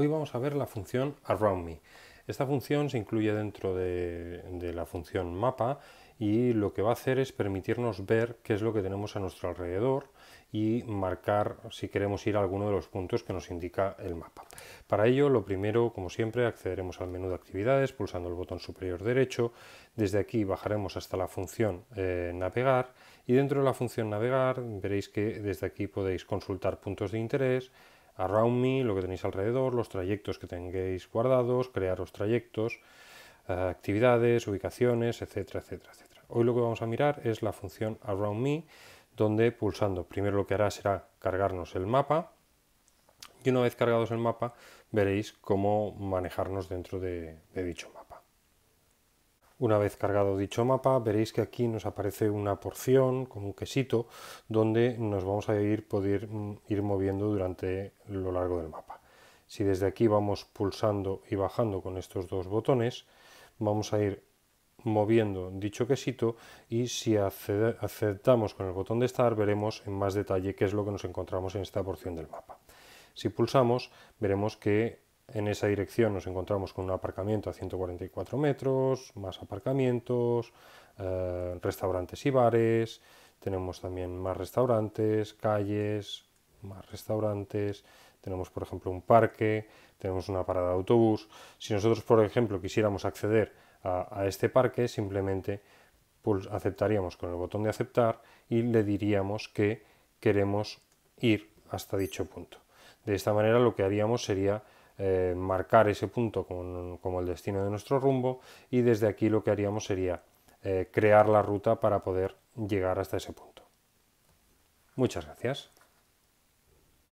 Hoy vamos a ver la función around me. Esta función se incluye dentro de, la función mapa y lo que va a hacer es permitirnos ver qué es lo que tenemos a nuestro alrededor y marcar si queremos ir a alguno de los puntos que nos indica el mapa. Para ello, lo primero, como siempre, accederemos al menú de actividades pulsando el botón superior derecho. Desde aquí bajaremos hasta la función eh, navegar y dentro de la función navegar veréis que desde aquí podéis consultar puntos de interés, Around Me, lo que tenéis alrededor, los trayectos que tengáis guardados, crearos trayectos, eh, actividades, ubicaciones, etcétera, etcétera, etcétera. Hoy lo que vamos a mirar es la función Around Me, donde pulsando primero lo que hará será cargarnos el mapa y una vez cargados el mapa veréis cómo manejarnos dentro de dicho mapa. Una vez cargado dicho mapa, veréis que aquí nos aparece una porción con un quesito donde nos vamos a ir poder mm, ir moviendo durante lo largo del mapa. Si desde aquí vamos pulsando y bajando con estos dos botones, vamos a ir moviendo dicho quesito y si aceptamos con el botón de estar veremos en más detalle qué es lo que nos encontramos en esta porción del mapa. Si pulsamos veremos que en esa dirección nos encontramos con un aparcamiento a 144 metros, más aparcamientos, eh, restaurantes y bares, tenemos también más restaurantes, calles, más restaurantes, tenemos por ejemplo un parque, tenemos una parada de autobús. Si nosotros por ejemplo quisiéramos acceder a, este parque, simplemente pues, aceptaríamos con el botón de aceptar y le diríamos que queremos ir hasta dicho punto. De esta manera lo que haríamos sería eh, marcar ese punto como el destino de nuestro rumbo y desde aquí lo que haríamos sería eh, crear la ruta para poder llegar hasta ese punto. Muchas gracias.